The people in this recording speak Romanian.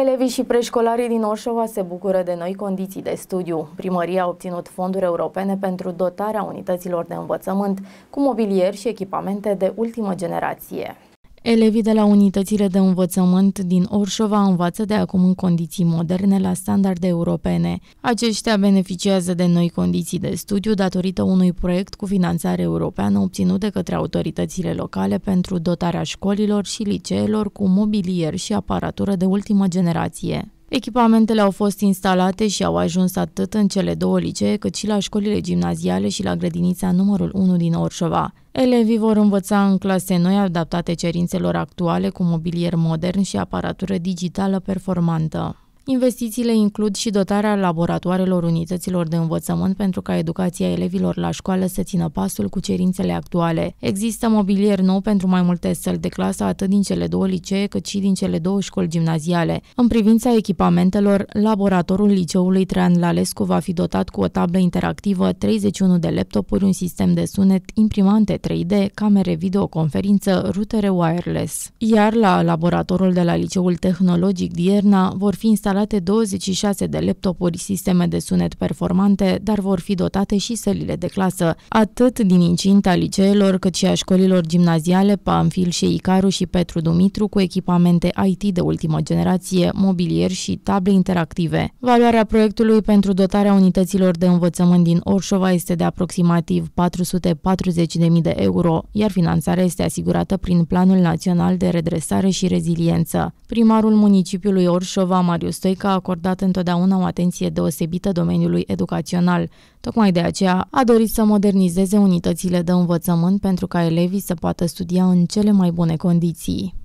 Elevii și preșcolarii din Orșova se bucură de noi condiții de studiu. Primăria a obținut fonduri europene pentru dotarea unităților de învățământ cu mobilier și echipamente de ultimă generație. Elevii de la unitățile de învățământ din Orșova învață de acum în condiții moderne la standarde europene. Aceștia beneficiază de noi condiții de studiu datorită unui proiect cu finanțare europeană obținut de către autoritățile locale pentru dotarea școlilor și liceelor cu mobilier și aparatură de ultimă generație. Echipamentele au fost instalate și au ajuns atât în cele două licee, cât și la școlile gimnaziale și la grădinița numărul 1 din Orșova. Elevii vor învăța în clase noi adaptate cerințelor actuale cu mobilier modern și aparatură digitală performantă. Investițiile includ și dotarea laboratoarelor unităților de învățământ pentru ca educația elevilor la școală să țină pasul cu cerințele actuale. Există mobilier nou pentru mai multe săli de clasă, atât din cele două licee, cât și din cele două școli gimnaziale. În privința echipamentelor, laboratorul liceului Trean Lalescu va fi dotat cu o tablă interactivă, 31 de laptopuri, un sistem de sunet, imprimante 3D, camere videoconferință, rutere wireless. Iar la laboratorul de la Liceul Tehnologic Dierna vor fi instalate instalate 26 de laptopuri, sisteme de sunet performante, dar vor fi dotate și sălile de clasă, atât din incinta liceelor, cât și a școlilor gimnaziale Pamfil și Icaru și Petru Dumitru cu echipamente IT de ultimă generație, mobilier și table interactive. Valoarea proiectului pentru dotarea unităților de învățământ din Orșova este de aproximativ 440.000 de euro, iar finanțarea este asigurată prin Planul Național de Redresare și Reziliență. Primarul municipiului Orșova, Marius Stoica a acordat întotdeauna o atenție deosebită domeniului educațional. Tocmai de aceea a dorit să modernizeze unitățile de învățământ pentru ca elevii să poată studia în cele mai bune condiții.